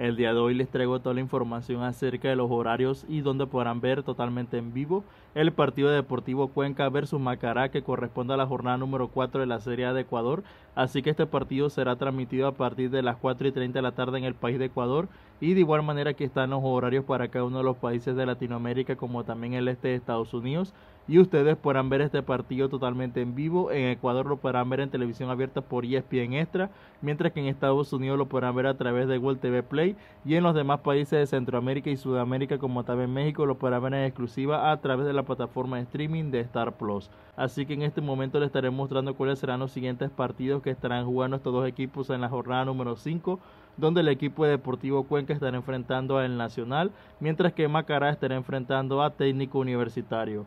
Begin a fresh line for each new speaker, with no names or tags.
El día de hoy les traigo toda la información acerca de los horarios y donde podrán ver totalmente en vivo el partido Deportivo Cuenca versus Macará que corresponde a la jornada número 4 de la Serie de Ecuador. Así que este partido será transmitido a partir de las 4 y 30 de la tarde en el país de Ecuador. Y de igual manera que están los horarios para cada uno de los países de Latinoamérica como también el este de Estados Unidos y ustedes podrán ver este partido totalmente en vivo. En Ecuador lo podrán ver en televisión abierta por ESPN Extra, mientras que en Estados Unidos lo podrán ver a través de World TV Play y en los demás países de Centroamérica y Sudamérica como también México lo podrán ver en exclusiva a través de la plataforma de streaming de Star Plus. Así que en este momento les estaré mostrando cuáles serán los siguientes partidos que estarán jugando estos dos equipos en la jornada número 5 donde el equipo de Deportivo Cuenca estará enfrentando al Nacional, mientras que Macará estará enfrentando a Técnico Universitario.